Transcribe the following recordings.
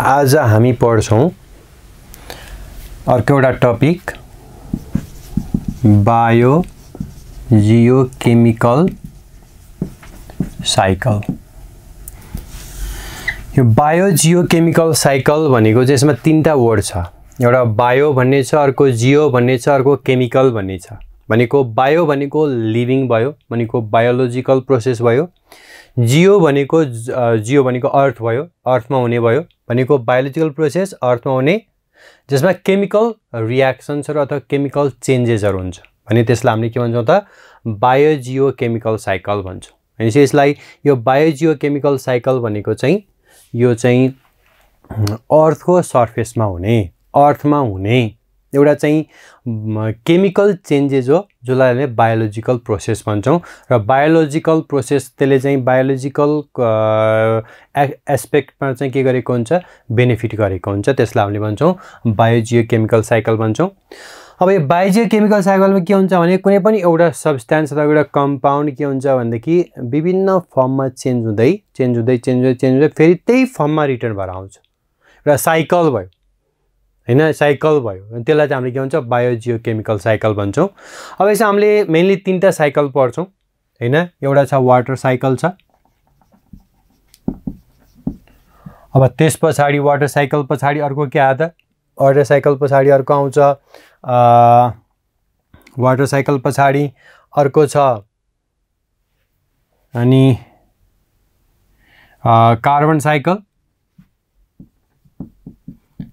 आज हामी पढ्छौँ अर्को एउटा topic biogeochemical cycle यो बायो जियो केमिकल साइकल भनेको चाहिँ यसमा तिनवटा वर्ड छ एउटा बायो भन्ने छ अर्को जियो भन्ने छ अर्को केमिकल भन्ने छ भनेको बायो भनेको लिभिङ भयो भनेको बायोलोजिकल प्रोसेस भयो जियो भनेको जियो भनेको अर्थ भयो अर्थमा हुने भयो भनेको बायोलोजिकल प्रोसेस अर्थमा हुने जसमा केमिकल रियाक्सन्सहरू अथवा केमिकल चेन्जेसहरू हुन्छ भने त्यसलाई हामीले के भन्छौँ त बायोजियो केमिकल साइकल भन्छौँ भनेपछि यसलाई यो बायोजियो केमिकल साइकल भनेको चाहिँ यो चाहिँ अर्थको सर्फेसमा हुने अर्थमा हुने एउटा चाहिँ केमिकल चेन्जेस हो जसलाई हामी बायोलोजिकल प्रोसेस भन्छौँ र बायोलोजिकल प्रोसेस त्यसले चाहिँ बायोलोजिकल एस्पेक्टमा चाहिँ के गरेको हुन्छ बेनिफिट गरेको हुन्छ त्यसलाई हामीले भन्छौँ बायोजियो केमिकल साइकल भन्छौँ अब यो बायोजियो केमिकल साइकलमा के हुन्छ भने कुनै पनि एउटा सब्सट्यान्स अथवा एउटा कम्पाउन्ड के हुन्छ भनेदेखि विभिन्न फर्ममा चेन्ज हुँदै चेन्ज हुँदै चेन्ज हुँदै चेन्ज हुँदै फेरि त्यही फर्ममा रिटर्न भएर आउँछ र साइकल भयो होइन साइकल भयो त्यसलाई चाहिँ हामीले के भन्छ बायोजियो केमिकल साइकल भन्छौँ अब यसमा हामीले मेन्ली तिनवटा साइकल पढ्छौँ होइन एउटा छ वाटर साइकल छ अब त्यस पछाडि वाटर साइकल पछाडि अर्को के आयो त वाटर साइकल पछाडि अर्को आउँछ वाटर साइकल पछाडि अर्को छ अनि कार्बन साइकल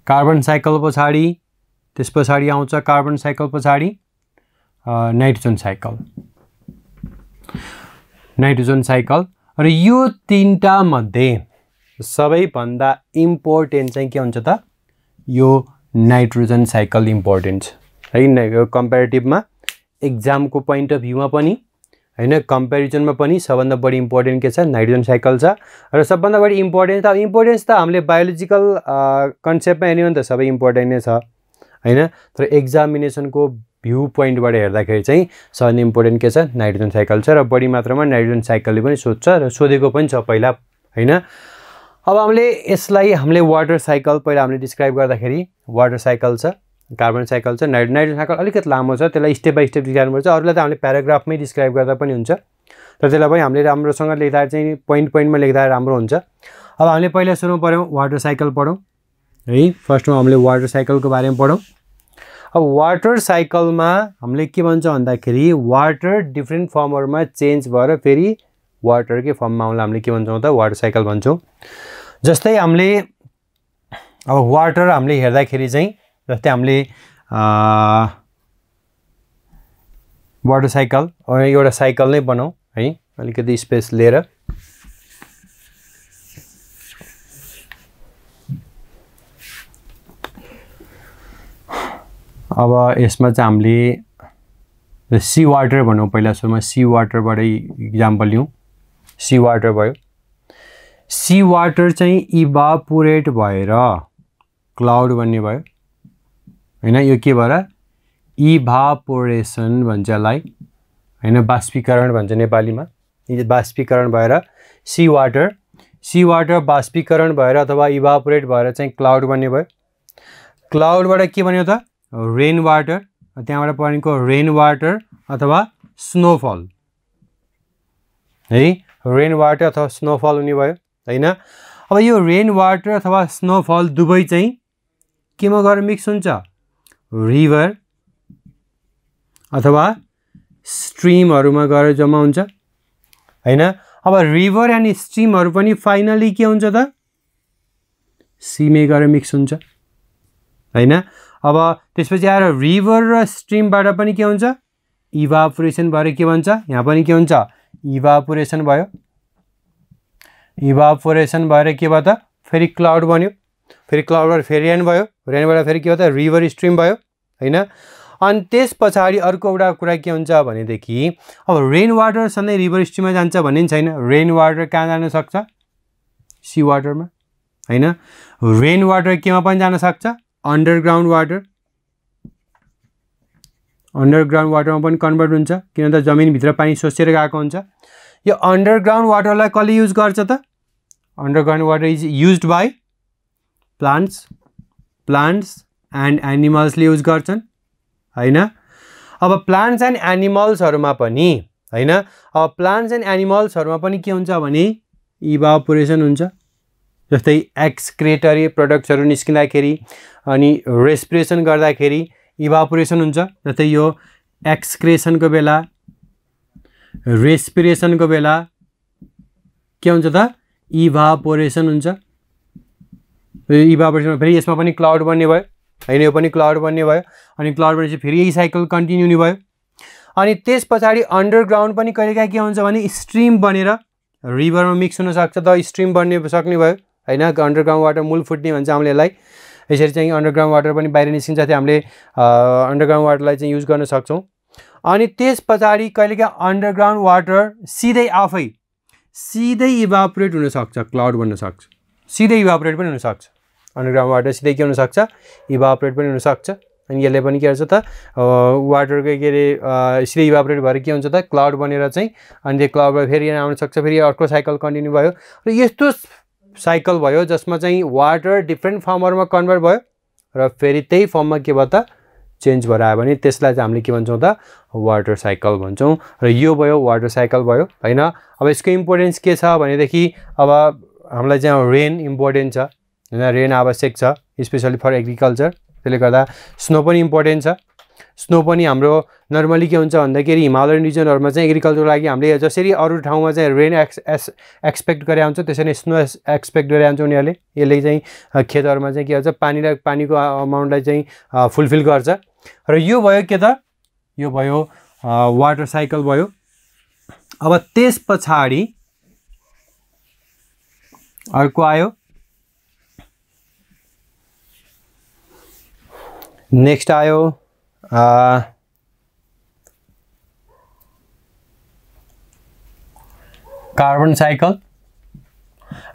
कार्बन साइकल पछाडि त्यस पछाडि आउँछ कार्बन साइकल पछाडि नाइट्रोजन साइकल नाइट्रोजन साइकल र यो तिनवटामध्ये सबैभन्दा इम्पोर्टेन्ट चाहिँ के हुन्छ त यो नाइट्रोजन साइकल इम्पोर्टेन्ट छ है कम्पेरिटिभमा इक्जामको पोइन्ट अफ भ्यूमा पनि होइन कम्पेरिजनमा पनि सबभन्दा बढी इम्पोर्टेन्ट के छ नाइट्रोजन साइकल छ र सबभन्दा बढी इम्पोर्टेन्स त अब इम्पोर्टेन्स त हामीले बायोलोजिकल कन्सेप्टमा हेऱ्यौँ नि त सबै इम्पोर्टेन्ट नै छ होइन तर एक्जामिनेसनको भ्यू पोइन्टबाट हेर्दाखेरि चाहिँ सबभन्दा इम्पोर्टेन्ट के छ नाइट्रोजन साइकल छ र बढी मात्रामा नाइट्रोजन साइकलले पनि सोध्छ र सोधेको पनि छ पहिला होइन अब हामीले यसलाई हामीले वाटर साइकल पहिला हामीले डिस्क्राइब गर्दाखेरि वाटर साइकल छ कार्बन साइकल छ नाइट्रो नाइट्रोजन साइकल अलिकति लामो छ त्यसलाई स्टेप बाई स्टेप लेख्नुपर्छ अरूलाई त हामीले प्याराग्राफमै डिस्क्राइब गर्दा पनि हुन्छ तर त्यसलाई पनि हामीले राम्रोसँग लेख्दा चाहिँ पोइन्ट पोइन्टमा लेख्दा राम्रो हुन्छ अब हामीले पहिला सुरु पऱ्यौँ वाटर साइकल पढौँ है फर्स्टमा हामीले वाटर साइकलको बारेमा पढौँ अब वाटर साइकलमा हामीले के भन्छ भन्दाखेरि वाटर डिफ्रेन्ट फर्महरूमा चेन्ज भएर फेरि वाटरकै फर्ममा आउँदा हामीले के भन्छौँ त वाटर साइकल भन्छौँ जस्तै हामीले अब वाटर हामीले हेर्दाखेरि चाहिँ जस्तै हामीले मोटरसाइकल एउटा साइकल नै बनाऊ है अलिकति स्पेस लिएर अब यसमा चाहिँ हामीले सी वाटर भनौँ पहिला सुरुमा सी वाटरबाटै इक्जाम्पल लिउँ सी वाटर भयो सी वाटर चाहिँ इभापोरेट भएर क्लाउड भन्ने भयो होइन यो के भएर इभापोरेसन भन्छ यसलाई होइन बाष्पीकरण भन्छ नेपालीमा बाष्पीकरण भएर सी वाटर सी वाटर बाष्पीकरण भएर अथवा इभापोरेट भएर चाहिँ क्लाउड बन्ने भयो क्लाउडबाट के बन्यो त रेन वाटर त्यहाँबाट पानीको रेन वाटर अथवा स्नोफल है रेन वाटर अथवा स्नोफल हुने भयो होइन अब यो रेन वाटर अथवा स्नोफल दुवै चाहिँ केमा गएर मिक्स हुन्छ रिभर अथवा स्ट्रिमहरूमा गएर जम्मा हुन्छ होइन अब रिभर एन्ड स्ट्रिमहरू पनि फाइनली के हुन्छ त सिमे गएर मिक्स हुन्छ होइन अब त्यसपछि आएर रिभर र स्ट्रिमबाट पनि के हुन्छ इभापुरेसन भएर के भन्छ यहाँ पनि के हुन्छ इभापुरेसन भयो इभापोरेसन भएर के भयो त फेरि क्लाउड बन्यो फेरि क्लाउडबाट फेरि रेन भयो रेनबाट फेरि के हो त रिभर स्ट्रिम भयो होइन अनि त्यस पछाडि अर्को एउटा कुरा के हुन्छ भनेदेखि अब रेन वाटर सधैँ रिभर स्ट्रिममा जान्छ भन्ने छैन रेन वाटर कहाँ जान सक्छ सी वाटरमा होइन रेन वाटर केमा पनि जान सक्छ अन्डरग्राउन्ड वाटर अन्डरग्राउन्ड वाटरमा पनि कन्भर्ट हुन्छ किन त जमिनभित्र पानी सोसेर गएको हुन्छ यो अन्डरग्राउन्ड वाटरलाई कसले युज गर्छ त underground water is use by plants plants and एनिमल्सले युज गर्छन् होइन अब प्लान्ट्स एन्ड एनिमल्सहरूमा पनि होइन अब प्लान्ट्स एन्ड एनिमल्सहरूमा पनि के हुन्छ भने इभापोरेसन हुन्छ जस्तै एक्सक्रेटरी प्रडक्ट्सहरू निस्किँदाखेरि अनि रेस्पिरेसन गर्दाखेरि इभापोरेसन हुन्छ जस्तै यो एक्सक्रेसनको बेला रेस्पिरेसनको बेला के हुन्छ त इभापोरेसन हुन्छ इभाबरेसनमा फेरि यसमा पनि क्लाउड बन्ने भयो होइन यो पनि क्लाउड बन्ने भयो अनि क्लाउड बनेपछि फेरि यही साइकल कन्टिन्यू नै भयो अनि त्यस पछाडि अन्डरग्राउन्ड पनि कहिलेकाहीँ के हुन्छ भने स्ट्रिम बनेर रिभरमा मिक्स हुनसक्छ त स्ट्रिम बन्ने सक्ने भयो होइन अन्डरग्राउन्ड वाटर मूल फुट्ने भन्छ हामीले यसलाई यसरी चाहिँ अन्डरग्राउन्ड वाटर पनि बाहिर निस्किन्छ त्यो हामीले अन्डरग्राउन्ड वाटरलाई चाहिँ युज गर्न सक्छौँ अनि त्यस पछाडि कहिलेकाहीँ अन्डरग्राउन्ड वाटर सिधै आफै सिधै इभापोरेट हुनसक्छ क्लाउड बन्न सक्छ सिधै इभापोरेट पनि हुनसक्छ अन्डरग्राउन्ड वाटर सिधै के हुनसक्छ इभापरेट पनि हुनसक्छ अनि यसले पनि के गर्छ त वाटरको के अरे सिधै इभापरेट भएर के हुन्छ त क्लाउड बनेर चाहिँ अनि त्यो क्लाउडबाट फेरि यहाँ सक्छ फेरि अर्को साइकल कन्टिन्यू भयो र यस्तो साइकल भयो जसमा चाहिँ वाटर डिफ्रेन्ट फर्महरूमा कन्भर्ट भयो र फेरि त्यही फर्ममा के भयो त चेन्ज भएर आयो भने त्यसलाई चाहिँ हामीले के भन्छौँ त वाटर साइकल भन्छौँ र यो भयो वाटर साइकल भयो होइन अब यसको इम्पोर्टेन्स के छ भनेदेखि अब हामीलाई चाहिँ रेन इम्पोर्टेन्ट छ होइन रेन आवश्यक छ स्पेसली फर एग्रिकल्चर त्यसले गर्दा स्नो पनि इम्पोर्टेन्ट छ स्नो पनि हाम्रो नर्मली के हुन्छ भन्दाखेरि हिमालयन रिजनहरूमा चाहिँ एग्रिकल्चरको लागि हामीले जसरी अरू ठाउँमा चाहिँ रेन एक्स एस एक्सपेक्ट गरे आउँछ त्यसरी नै स्नो एक्सपेक्ट गरे आउँछ उनीहरूले यसले चाहिँ खेतहरूमा चाहिँ के भन्छ पानीलाई पानीको अमाउन्टलाई चाहिँ फुलफिल गर्छ र यो भयो के त यो भयो वाटर साइकल भयो अब त्यस पछाडि अर्को आयो नेक्स्ट आयो कार्बन साइकल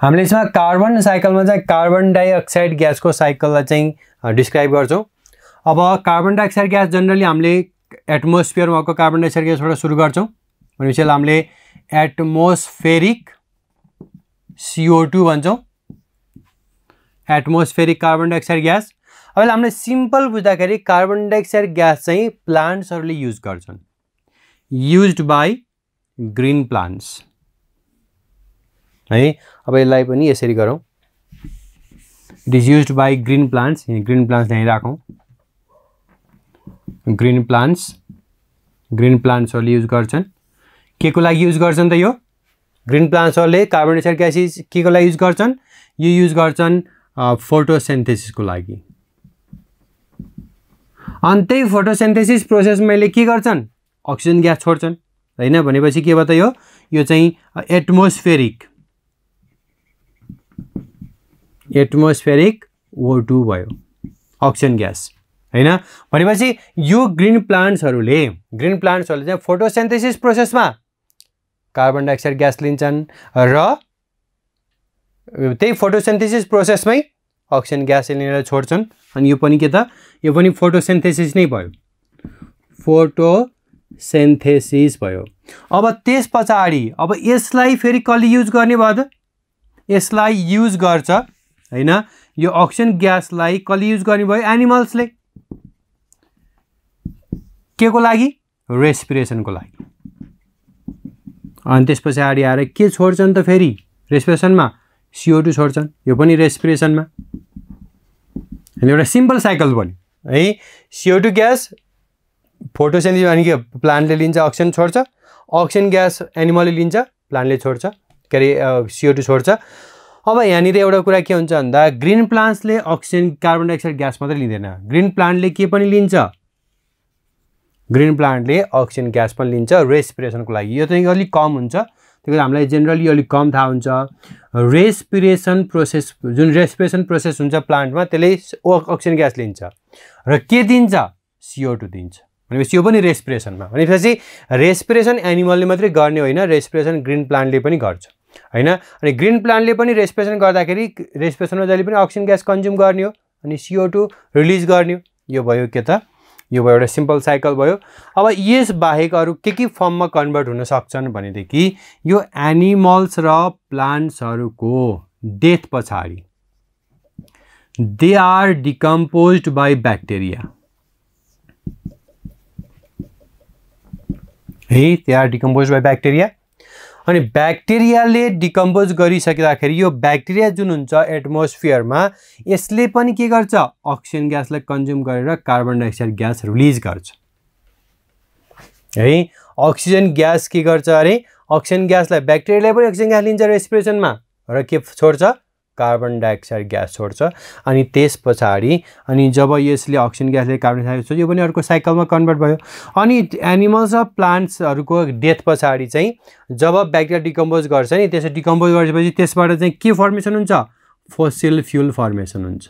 हामीले यसमा कार्बन साइकलमा चाहिँ कार्बन डाइअक्साइड ग्यासको साइकललाई चाहिँ डिस्क्राइब गर्छौँ अब कार्बन डाइअक्साइड ग्यास जनरली हामीले एटमोस्फियरमा भएको कार्बन डाइअक्साइड ग्यासबाट सुरु गर्छौँ भनेपछि हामीले एटमोस्फेरिक सिओ टू भन्छौँ एटमोस्फेरिक कार्बन डाइअक्साइड ग्यास अब हामीले सिम्पल बुझ्दाखेरि कार्बन डाइअक्साइड ग्यास चाहिँ प्लान्ट्सहरूले युज गर्छन् युज बाई ग्रिन प्लान्ट्स है अब यसलाई पनि यसरी गरौँ it is use by green plants green plants यहीँ राखौँ ग्रिन प्लान्ट्स ग्रिन प्लान्ट्सहरूले युज गर्छन् के को लागि युज गर्छन् त यो ग्रिन प्लान्ट्सहरूले कार्बन डाइअक्साइड ग्यासेस के को लागि युज गर्छन् यो युज गर्छन् फोटोसेन्थेसिसको लागि अनि त्यही फोटोसेन्थेसिस प्रोसेस मैले के गर्छन् अक्सिजन ग्यास छोड्छन् होइन भनेपछि के भयो त यो यो चाहिँ एटमोस्फेरिक एटमोस्फेरिक ओ भयो अक्सिजन ग्यास होइन भनेपछि यो ग्रिन प्लान्ट्सहरूले ग्रिन प्लान्ट्सहरूले चाहिँ फोटोसेन्थेसिस प्रोसेसमा कार्बन डाइअक्साइड ग्यास लिन्छन् र त्यही फोटोसेन्थेसिस प्रोसेसमै अक्सिजन ग्यास लिएर छोड्छन् अनि यो पनि के त यो पनि फोटोसेन्थेसिस नै भयो फोटोसेन्थेसिस भयो अब त्यस पछाडि अब यसलाई फेरि कसले युज गर्ने भयो त यसलाई युज गर्छ होइन यो अक्सिजन ग्यासलाई कसले युज गर्ने भयो एनिमल्सले के को लागि रेस्पिरेसनको लागि अनि त्यस पछाडि आएर के छोड्छन् त फेरि रेस्पिरेसनमा सिओ टू छोड्छन् यो पनि रेस्पिरेसनमा अनि एउटा सिम्पल साइकल भन्यो है सिओ टू ग्यास फोटोसेन्थेसिस अनि के प्लान्टले लिन्छ अक्सिजन छोड्छ अक्सिजन ग्यास एनिमलले लिन्छ प्लान्टले छोड्छ के अरे सिओ टू छोड्छ अब यहाँनिर एउटा कुरा के हुन्छ भन्दा ग्रिन प्लान्ट्सले अक्सिजन कार्बन डाइअक्साइड ग्यास मात्रै लिँदैन ग्रिन प्लान्टले के पनि लिन्छ ग्रिन प्लान्टले अक्सिजन ग्यास पनि लिन्छ रेस्पिरेसनको लागि यो चाहिँ अलिक कम हुन्छ त्यही हामीलाई जेनरली अलिक कम थाहा हुन्छ रेस्पिरेसन प्रोसेस जुन रेस्पिरेसन प्रोसेस हुन्छ प्लान्टमा त्यसले अक्सिजन ग्यास लिन्छ र के दिन्छ सिओ टू दिन्छ भनेपछि यो पनि रेस्पिरेसनमा भनेपछि रेस्पिरेसन एनिमलले मात्रै गर्ने होइन रेस्पिरेसन ग्रिन प्लान्टले पनि गर्छ होइन अनि ग्रिन प्लान्टले पनि रेस्पिरेसन गर्दाखेरि रेस्पिरेसनमा जहिले पनि अक्सिजन ग्यास कन्ज्युम गर्ने हो अनि सिओ टू रिलिज गर्ने हो यो भयो के त यो भयो एउटा सिम्पल साइकल भयो अब यस बाहेक अरू के के फर्ममा कन्भर्ट हुन सक्छन् भनेदेखि यो एनिमल्स र प्लान्ट्सहरूको डेथ पछाडि they are decompose by bacteria है they are decompose by bacteria अनि ब्याक्टेरियाले डिकम्पोज गरिसकिँदाखेरि यो ब्याक्टेरिया जुन हुन्छ एटमोस्फियरमा यसले पनि के गर्छ अक्सिजन ग्यासलाई कन्ज्युम गरेर कार्बन डाइअक्साइड ग्यास रिलिज गर्छ है अक्सिजन ग्यास के गर्छ अरे अक्सिजन ग्यासलाई ब्याक्टेरियाले पनि अक्सिजन ग्यास लिन्छ रेस्पिरेसनमा र के छोड्छ कार्बन डाइअक्साइड ग्यास छोड्छ अनि त्यस पछाडि अनि जब यसले अक्सिजन ग्यासले कार्बन डाइअक्साइड छोड्छ यो पनि अर्को साइकलमा कन्भर्ट भयो अनि एनिमल्स र प्लान्ट्सहरूको डेथ पछाडि चाहिँ जब ब्याक्टेरिया डिकम्पोज गर्छ नि त्यसो डिकम्पोज गरेपछि त्यसबाट चाहिँ के फर्मेसन हुन्छ फोसिल फ्युल फर्मेसन हुन्छ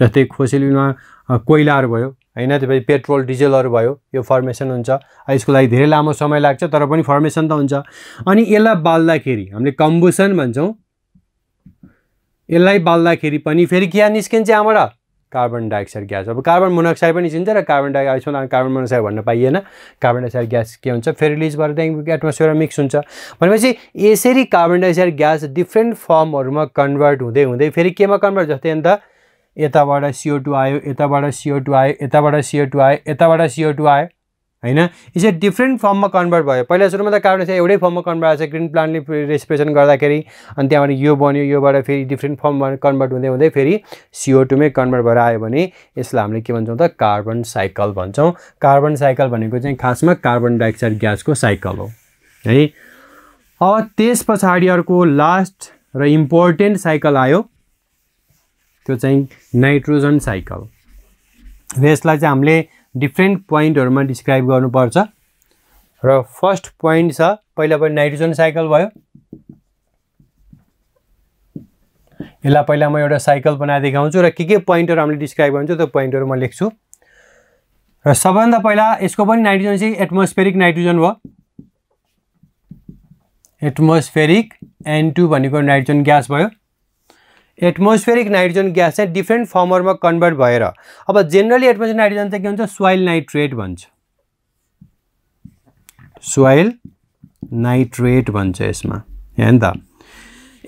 जस्तै फोसिल फ्युलमा कोइलाहरू भयो होइन त्यसपछि पेट्रोल डिजलहरू भयो यो फर्मेसन हुन्छ यसको लागि धेरै लामो समय लाग्छ तर पनि फर्मेसन त हुन्छ अनि यसलाई बाल्दाखेरि हामीले कम्बुसन भन्छौँ यसलाई बाल्दाखेरि पनि फेरि क्या निस्किन्छ यहाँबाट कार्बन डाइअक्साइड ग्यास अब कार्बन मोनोअक्साइड पनि चिन्छ र कार्बन डाइअक्साइड कार्बन मोनोक्साइड भन्न पाइएन कार्बन डाइअक्साइड ग्यास के हुन्छ फेरि रिलिज भएर त्यहाँदेखि एटमोस्फियरमा मिक्स हुन्छ भनेपछि यसरी कार्बन डाइअक्साइड ग्यास डिफ्रेन्ट फर्महरूमा कन्भर्ट हुँदै हुँदै फेरि केमा कन्भर्ट जस्तै अन्त यताबाट सिओटु आयो यताबाट सिओ आयो यताबाट सिओ आयो यताबाट सिओ आयो होइन यसरी डिफ्रेन्ट फर्ममा कन्भर्ट भयो पहिला सुरुमा त कार्बन एउटै फर्ममा कन्भर्ट आएको छ ग्रिन प्लान्टले रेस्पिरेसन गर्दाखेरि अनि त्यहाँबाट यो बन्यो योबाट फेरि डिफ्रेन्ट फर्ममा कन्भर्ट हुँदै हुँदै फेरि सिओ टुमै कन्भर्ट भएर आयो भने यसलाई हामीले के भन्छौँ त कार्बन साइकल भन्छौँ कार्बन साइकल भनेको चाहिँ खासमा कार्बन डाइअक्साइड ग्यासको साइकल हो है अब त्यस पछाडि अर्को लास्ट र इम्पोर्टेन्ट साइकल आयो त्यो चाहिँ नाइट्रोजन साइकल यसलाई चाहिँ हामीले डिफ्रेन्ट पोइन्टहरूमा डिस्क्राइब गर्नुपर्छ र फर्स्ट पोइन्ट छ पहिला पनि नाइट्रोजन साइकल भयो यसलाई पहिला म एउटा साइकल बनाएर देखाउँछु र के के पोइन्टहरू हामीले डिस्क्राइब गर्छु त्यो पोइन्टहरू म लेख्छु र सबभन्दा पहिला यसको पनि नाइट्रोजन चाहिँ एटमोस्फेरिक नाइट्रोजन भयो एटमोस्फेरिक एन टू भनेको नाइट्रोजन ग्यास भयो एटमोस्फेरिक नाइट्रोजन ग्यास चाहिँ डिफ्रेन्ट फर्महरूमा कन्भर्ट भएर अब जेनरली एटमोस्फेरिक नाइट्रोजन चाहिँ के हुन्छ सोइल नाइट्रेट भन्छ सोइल नाइट्रेट भन्छ यसमा यहाँ त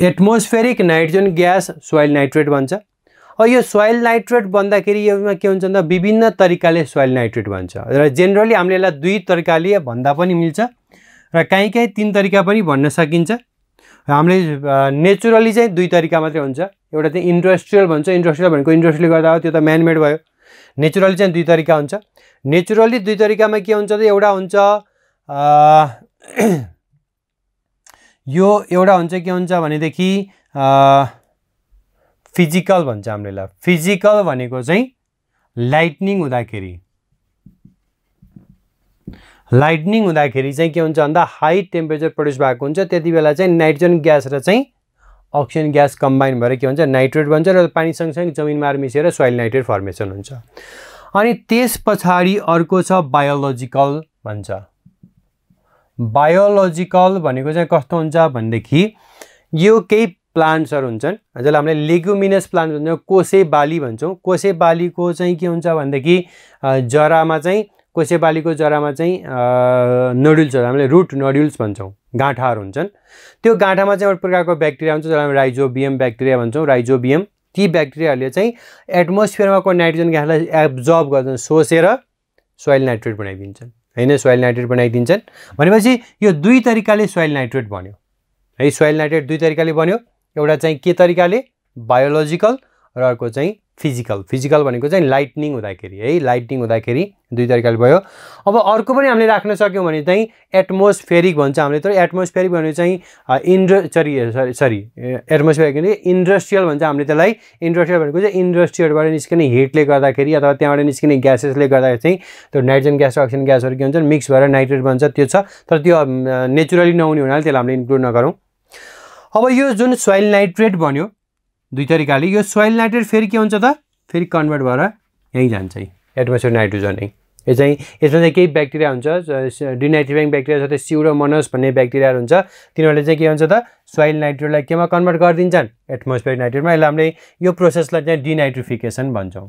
atmospheric nitrogen gas soil nitrate भन्छ अब यो सोइल नाइट्रेट भन्दाखेरि यसमा के हुन्छ भन्दा विभिन्न तरिकाले सोइल नाइट्रेट भन्छ र जेनरली हामीले यसलाई दुई तरिकाले भन्दा पनि मिल्छ र काहीँ काहीँ तिन तरिका पनि भन्न सकिन्छ हामीले नेचुरली चाहिँ दुई तरिका मात्रै हुन्छ एउटा चाहिँ इन्डस्ट्रियल भन्छ इन्डस्ट्रियल भनेको इन्डस्ट्रीले गर्दा हो त्यो त म्यानमेड भयो नेचुरली चाहिँ दुई तरिका हुन्छ नेचुरली दुई तरिकामा के हुन्छ त एउटा हुन्छ यो एउटा हुन्छ के हुन्छ भनेदेखि फिजिकल भन्छ हामीले ल फिजिकल भनेको चाहिँ लाइटनिङ हुँदाखेरि लाइटनिङ हुँदाखेरि चाहिँ के हुन्छ भन्दा हाई टेम्परेचर प्रड्युस भएको हुन्छ त्यति बेला चाहिँ नाइट्रोजन ग्यास र चाहिँ अक्सिजन ग्यास कम्बाइन भएर के हुन्छ नाइट्रेट बन्छ र पानी सँगसँगै जमिनमा मिसेर सोइल नाइट्रेट फर्मेसन हुन्छ अनि त्यस पछाडि अर्को छ बायोलोजिकल भन्छ बायोलोजिकल भनेको चाहिँ कस्तो हुन्छ भनेदेखि यो केही प्लान्ट्सहरू हुन्छन् जसलाई हामीले लेग्युमिनस प्लान्ट भन्छौँ कोसे बाली भन्छौँ कोसे बालीको चाहिँ के हुन्छ भनेदेखि जरामा चाहिँ कोसेपालीको जरामा चाहिँ नड्युल्स हामीले रुट नड्युल्स भन्छौँ गाँठाहरू हुन्छन् त्यो गाँठामा चाहिँ एउटा प्रकारको ब्याक्टेरिया हुन्छ जसलाई हामी राइजोबियम ब्याक्टेरिया भन्छौँ राइजोबियम ती ब्याक्टेरियाहरूले चाहिँ एटमोस्फियरमाको नाइट्रोजन ग्यासलाई एब्जर्भ गर्छन् सोसेर सोइल नाइट्रेट बनाइदिन्छन् होइन सोइल नाइट्रेट बनाइदिन्छन् भनेपछि यो दुई तरिकाले सोइल नाइट्रेट बन्यो है सोइल नाइट्रेट दुई तरिकाले बन्यो एउटा चाहिँ के तरिकाले बायोलोजिकल र अर्को चाहिँ फिजिकल फिजिकल भनेको चाहिँ लाइटनिङ हुँदाखेरि है लाइटनिङ हुँदाखेरि दुई तरिकाले भयो अब अर्को पनि हामीले राख्न सक्यौँ भने चाहिँ एटमोस्फेरिक भन्छ हामीले तर एटमोस्फेरिक भनेको चाहिँ इन्ड्र सरी सरी सरी एटमोस्फेरिक भने इन्डस्ट्रियल भन्छ हामीले त्यसलाई इन्डस्ट्रियल भनेको चाहिँ इन्डस्ट्रियलबाट निस्किने हिटले गर्दाखेरि अथवा त्यहाँबाट निस्किने ग्यासेसले गर्दाखेरि चाहिँ त्यो नाइट्रोजन ग्यास अक्सिजन ग्यासहरू के हुन्छ मिक्स भएर नाइट्रेट भन्छ त्यो छ तर त्यो नेचुरली नहुने हुनाले त्यसलाई हामीले इन्क्लुड नगरौँ अब यो जुन सोइल नाइट्रेट भन्यो दुई तरिकाले यो सोइल नाइट्रेट फेरि के हुन्छ त फेरि कन्भर्ट भएर यहीँ जान्छ है एटमोस्फियर नाइट्रोजन है यो चाहिँ यसमा चाहिँ केही ब्याक्टेरिया हुन्छ डिनाइट्रिफाइङ ब्याक्टेरिया सिउरो मनोस भन्ने ब्याक्टेरियाहरू हुन्छ तिनीहरूले चाहिँ के हुन्छ त सोइल नाइट्रोटलाई केमा कन्भर्ट गरिदिन्छन् एटमोस्फियर नाइट्रोटमा यसलाई हामीले यो प्रोसेसलाई चाहिँ डिनाइट्रिफिकेसन भन्छौँ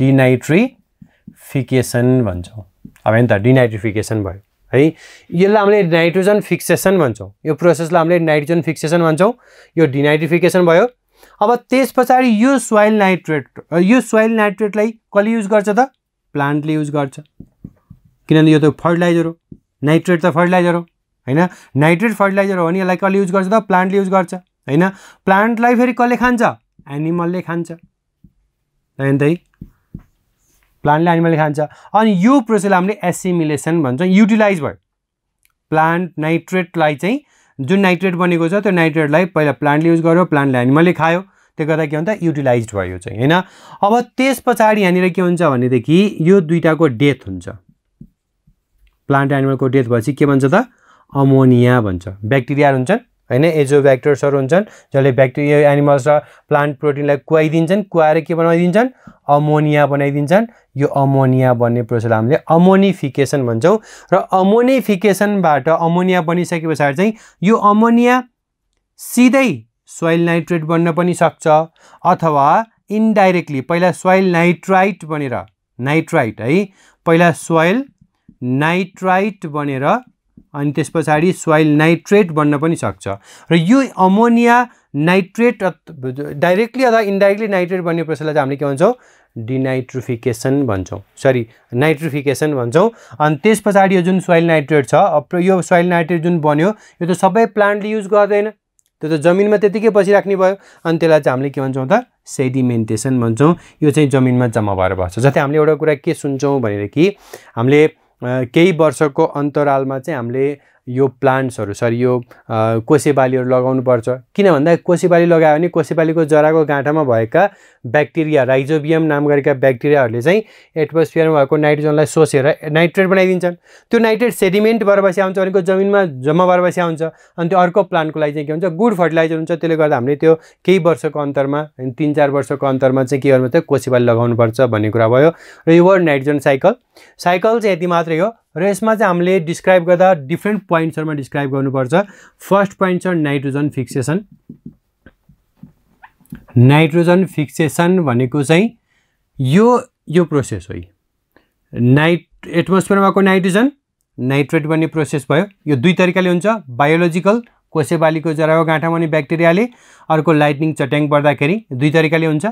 डिनाइट्रिफिकेसन भन्छौँ अब नि त डिनाइट्रिफिकेसन भयो है यसलाई हामीले नाइट्रोजन फिक्सेसन भन्छौँ यो प्रोसेसलाई हामीले नाइट्रोजन फिक्सेसन भन्छौँ यो डिनाइट्रिफिकेसन भयो अब त्यस पछाडि यो सोइल नाइट्रेट यो सोइल नाइट्रेटलाई कसले युज गर्छ त प्लान्टले युज गर्छ किनभने यो त फर्टिलाइजर हो नाइट्रेट त फर्टिलाइजर हो होइन नाइट्रेट फर्टिलाइजर हो भने यसलाई कसले युज गर्छ त प्लान्टले युज गर्छ होइन प्लान्टलाई फेरि कसले खान्छ एनिमलले खान्छ होइन त है प्लान्टले एनिमलले खान्छ अनि यो प्रोसेसलाई हामीले एसिमिलेसन भन्छौँ युटिलाइज भयो प्लान्ट नाइट्रेटलाई चाहिँ जुन नाइट्रेट बनेको छ त्यो नाइट्रेटलाई पहिला प्लान्टले युज गर्यो प्लान्टले एनिमलले खायो त्यो गर्दा के भन्दा युटिलाइज भयो चाहिँ होइन अब त्यस पछाडि यहाँनिर के हुन्छ भनेदेखि यो दुइटाको डेथ हुन्छ प्लान्ट एनिमलको डेथ भएपछि के भन्छ त अमोनिया भन्छ ब्याक्टेरियाहरू हुन्छन् होइन एजो भ्याक्टर्सहरू हुन्छन् जसले ब्याक्टेरिया एनिमल्स र प्लान्ट प्रोटिनलाई कुहाइदिन्छन् कुहाएर के बनाइदिन्छन् अमोनिया बनाइदिन्छन् यो अमोनिया बन्ने प्रोसेसलाई हामीले अमोनिफिकेसन भन्छौँ र अमोनिफिकेसनबाट अमोनिया बनिसके पछाडि चाहिँ यो अमोनिया सिधै सोइल नाइट्रेट बन्न पनि सक्छ अथवा इन्डाइरेक्टली पहिला सोइल नाइट्राइट बनेर नाइट्राइट है पहिला सोइल नाइट्राइट बनेर अनि त्यस पछाडि सोइल नाइट्रेट बन्न पनि सक्छ र यो अमोनिया नाइट्रेट डाइरेक्टली अथवा इन्डाइरेक्टली नाइट्रेट बन्ने प्रोसेसलाई चाहिँ हामीले के भन्छौँ डिनाइट्रिफिकेसन भन्छौँ सरी नाइट्रिफिकेसन भन्छौँ अनि त्यस पछाडि यो जुन सोइल नाइट्रेट छ यो सोइल नाइट्रेट जुन बन्यो यो त सबै प्लान्टले युज गर्दैन त्यो त जमिनमा त्यतिकै बसिराख्ने भयो अनि त्यसलाई चाहिँ हामीले के भन्छौँ त सेडिमेन्टेसन भन्छौँ यो चाहिँ जमिनमा जम्मा भएर बस्छ जस्तै हामीले एउटा कुरा के सुन्छौँ भनेदेखि हामीले केही वर्षको अन्तरालमा चाहिँ हामीले यो प्लान्ट्सहरू सरी यो कोसेबालीहरू लगाउनुपर्छ किन भन्दा कोसेबाली लगायो भने कोसेबालीको जराको गाँठामा भएका ब्याक्टेरिया राइजोबियम नाम गरेका ब्याक्टेरियाहरूले चाहिँ एटमोस्फियरमा भएको नाइट्रोजनलाई सोसेर नाइट्रेट बनाइदिन्छन् त्यो नाइट्रेट सेडिमेन्ट भएर बसी आउँछ भनेको जमिनमा जम्मा भएर बसी आउँछ अनि त्यो अर्को प्लान्टको लागि चाहिँ के हुन्छ गुड फर्टिलाइजर हुन्छ त्यसले गर्दा हामीले त्यो केही वर्षको अन्तरमा तिन चार वर्षको अन्तरमा चाहिँ के गर्नु त कोसेबाली लगाउनुपर्छ भन्ने कुरा भयो र यो वर्ड नाइट्रोजन साइकल साइकल चाहिँ यति मात्रै हो र यसमा चाहिँ हामीले डिस्क्राइब गर्दा डिफ्रेन्ट पोइन्ट्सहरूमा डिस्क्राइब गर्नुपर्छ फर्स्ट पोइन्ट छ नाइट्रोजन फिक्सेसन नाइट्रोजन फिक्सेसन भनेको चाहिँ यो यो प्रोसेस हो नाइट एटमोस्फियरमाको नाइट्रोजन नाइट्रेट बन्ने प्रोसेस भयो यो दुई तरिकाले हुन्छ बायोलोजिकल कोसेबालीको जराको गाँठामा हुने ब्याक्टेरियाले अर्को लाइटनिङ चट्याङ पर्दाखेरि दुई तरिकाले हुन्छ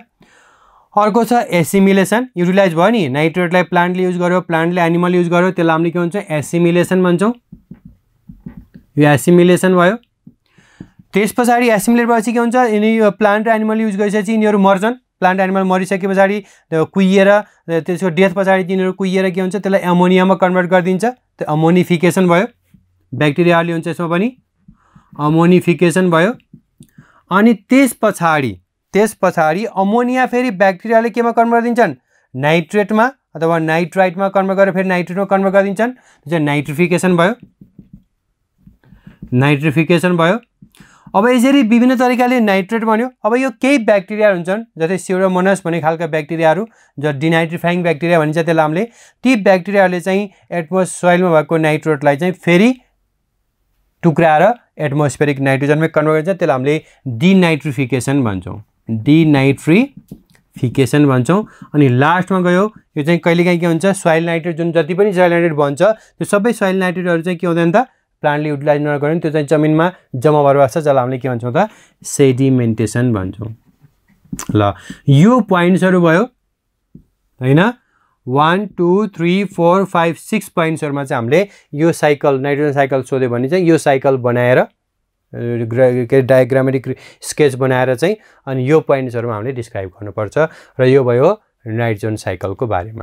अर्को छ एसिमिलेसन युटिलाइज भयो नि नाइट्रेटलाई प्लान्टले युज गर्यो प्लान्टले एनिमल युज गर्यो त्यसलाई हामीले के भन्छ एसिमिलेसन भन्छौँ यो एसिमिलेसन भयो त्यस पछाडि एसिमिलेट भएपछि के हुन्छ यिनी प्लान्ट र एनिमल युज गरिसकेपछि यिनीहरू मर्छन् प्लान्ट एनिमल मरिसके पछाडि कुहिएर त्यसको डेथ पछाडि तिनीहरू कुहिएर के हुन्छ त्यसलाई एमोनियामा कन्भर्ट गरिदिन्छ त्यो अमोनिफिकेसन भयो ब्याक्टेरियाहरूले हुन्छ यसमा पनि अमोनिफिकेसन भयो अनि त्यस पछाडि त्यस पछाडि अमोनिया फेरि ब्याक्टेरियाले केमा कन्भर्ट गरिदिन्छन् नाइट्रेटमा अथवा नाइट्राइटमा कन्भर्ट गरेर फेरि नाइट्रेटमा कन्भर्ट गरिदिन्छन् जुन चाहिँ नाइट्रिफिकेसन भयो नाइट्रिफिकेसन भयो अब यसरी विभिन्न तरिकाले नाइट्रेट बन्यो अब यो केही ब्याक्टेरियाहरू हुन्छन् जस्तै सिरोमोनस भन्ने खालका ब्याक्टेरियाहरू जो डिनाइट्रिफाइङ ब्याक्टेरिया भनिन्छ त्यसलाई हामीले ती ब्याक्टेरियाहरूले चाहिँ एटमोस सोइलमा भएको नाइट्रेटलाई चाहिँ फेरि टुक्राएर एटमोस्फेरिक नाइट्रोजनमै कन्भर्ट गरिन्छ त्यसलाई हामीले डिनाइट्रिफिकेसन भन्छौँ डिनाइट्रिफिकेसन भन्छौँ अनि लास्टमा गयो यो चाहिँ कहिलेकाहीँ के हुन्छ सोइल नाइट्रेट जुन जति पनि सोइल नाइट्रेट भन्छ त्यो सबै सोइल नाइट्रेटहरू चाहिँ के हुँदैन त प्लान्टले युटिलाइज नगर्यो त्यो चाहिँ जमिनमा जम्मा भएर बस्छ जसलाई हामीले के भन्छौँ त सेडिमेन्टेसन भन्छौँ ल यो पोइन्ट्सहरू भयो होइन one two three four five six पोइन्ट्सहरूमा चाहिँ हामीले यो साइकल नाइट्रोजन साइकल सोध्यो भने चाहिँ यो साइकल बनाएर के अरे डायग्रामेटिक स्केच बनाएर चाहिँ अनि यो पोइन्ट्सहरूमा हामीले डिस्क्राइब गर्नुपर्छ र यो भयो नाइट जोन साइकलको बारेमा